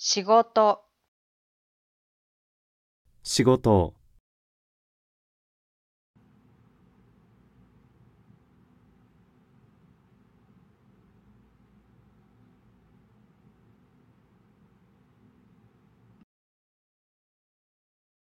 仕事仕事